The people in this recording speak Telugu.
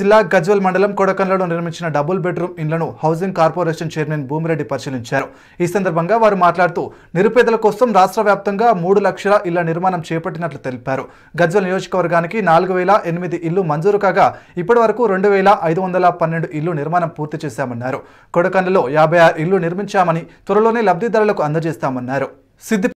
జిల్లా గజ్వల్ మండలం కొడకన్లో నిర్మించిన డబుల్ బెడ్రూమ్ ఇండ్లను హౌసింగ్ కార్పొరేషన్ చైర్మన్ భూమిరెడ్డి పరిశీలించారు ఈ సందర్భంగా వారు మాట్లాడుతూ నిరుపేదల కోసం రాష్ట్ర వ్యాప్తంగా మూడు లక్షల ఇళ్ల నిర్మాణం చేపట్టినట్లు తెలిపారు గజ్వల్ నియోజకవర్గానికి నాలుగు వేల ఎనిమిది ఇల్లు మంజూరు కాగా ఇప్పటి వరకు రెండు వేల ఐదు వందల పన్నెండు ఇల్లు నిర్మాణం పూర్తి చేశామన్నారు కొడకన్లలో యాభై ఆరు ఇల్లు నిర్మించామని త్వరలోనే లబ్ధిదారులకు అందజేస్తామన్నారు సిద్ధి